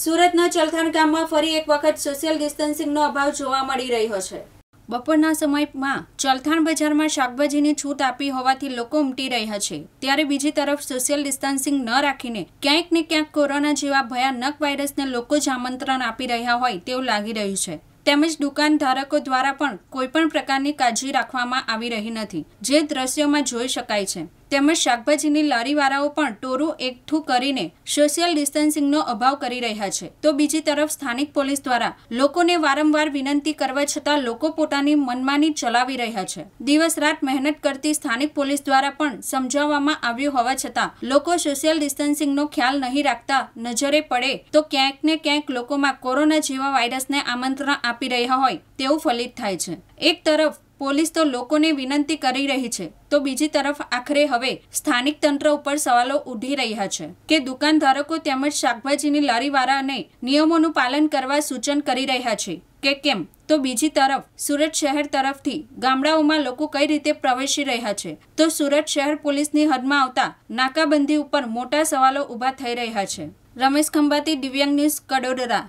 સુરતના ચલથાણ ગામમાં ફરી એક વખત સોશિયલ ડિસ્ટન્સિંગનો અભાવ જોવા મળી રહ્યો છે બપોરના સમયમાં ચલથાણ બજારમાં શાકભાજીની છૂટ આપી હોવાથી લોકો ઉમટી રહ્યા છે ત્યારે બીજી તરફ સોશિયલ ડિસ્ટન્સિંગ ન રાખીને ક્યાંક ને ક્યાંક કોરોના જેવા ભયાનક વાયરસને લોકો જ આમંત્રણ આપી રહ્યા હોય તેવું લાગી રહ્યું છે તેમજ દુકાન ધારકો દ્વારા પણ કોઈપણ પ્રકારની કાળજી રાખવામાં આવી રહી નથી જે દ્રશ્યોમાં જોઈ શકાય છે તેમજ શાકભાજીની લારીવાળાઓ પણ ટોરું એકઠું કરીને સોશિયલ ડિસ્ટન્સિંગનો અભાવ કરી રહ્યા છે તો બીજી તરફ સ્થાનિક પોલીસ દ્વારા લોકોને વારંવાર વિનંતી કરવા છતાં લોકો પોતાની મનમાની ચલાવી રહ્યા છે દિવસ રાત મહેનત કરતી સ્થાનિક પોલીસ દ્વારા પણ સમજાવવામાં આવ્યું હોવા છતાં લોકો સોશિયલ ડિસ્ટન્સિંગનો ખ્યાલ નહીં રાખતા નજરે પડે તો ક્યાંક ને ક્યાંક લોકોમાં કોરોના જેવા વાયરસને આમંત્રણ આપી રહ્યા હોય તેવું ફલિત થાય છે એક તરફ પોલીસ તો લોકોને વિનંતી કરી રહી છે તો બીજી તરફ આખરે હવે સ્થાનિક તંત્ર ઉપર સવાલો ઉઠી રહ્યા છે કે દુકાનધારકો તેમજ શાકભાજીની લારીવાળાને નિયમોનું પાલન કરવા સૂચન કરી રહ્યા છે કે કેમ તો બીજી તરફ સુરત શહેર તરફથી ગામડાઓમાં લોકો કઈ રીતે પ્રવેશી રહ્યા છે તો સુરત શહેર પોલીસની હદમાં આવતા નાકાબંધી ઉપર મોટા સવાલો ઊભા થઈ રહ્યા છે રમેશ ખંભાતી દિવ્યાંગ ન્યૂઝ કડોદરા